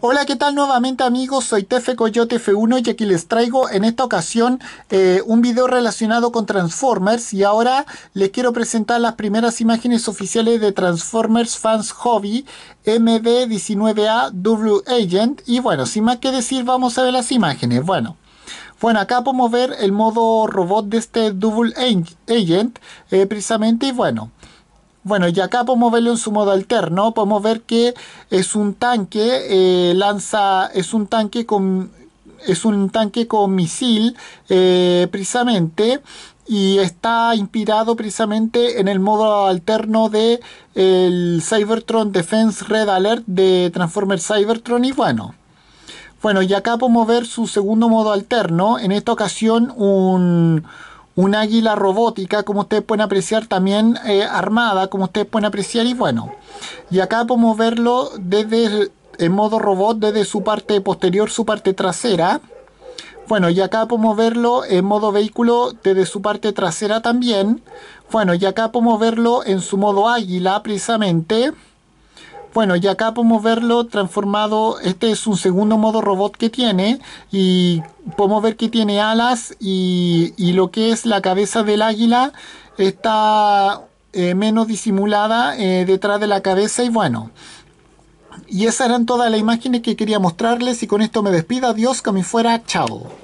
Hola, ¿qué tal nuevamente amigos? Soy Tefe Coyote F1 y aquí les traigo en esta ocasión eh, un video relacionado con Transformers y ahora les quiero presentar las primeras imágenes oficiales de Transformers Fans Hobby MB19A Double Agent y bueno, sin más que decir vamos a ver las imágenes. Bueno. Bueno, acá podemos ver el modo robot de este Double Agent, eh, precisamente, y bueno, bueno, y acá podemos verlo en su modo alterno, podemos ver que es un tanque, eh, lanza, es un tanque con, es un tanque con misil, eh, precisamente, y está inspirado precisamente en el modo alterno de el Cybertron Defense Red Alert de Transformers Cybertron y bueno. Bueno, y acá podemos ver su segundo modo alterno, en esta ocasión un un águila robótica, como ustedes pueden apreciar, también eh, armada, como ustedes pueden apreciar, y bueno. Y acá podemos verlo desde en modo robot, desde su parte posterior, su parte trasera. Bueno, y acá podemos verlo en modo vehículo desde su parte trasera también. Bueno, y acá podemos verlo en su modo águila, precisamente. Bueno, y acá podemos verlo transformado, este es un segundo modo robot que tiene y podemos ver que tiene alas y, lo que es la cabeza del águila está eh, menos disimulada eh, detrás de la cabeza y bueno. Y esas eran todas las imágenes que quería mostrarles y con esto me despido, adiós, que me fuera, chao.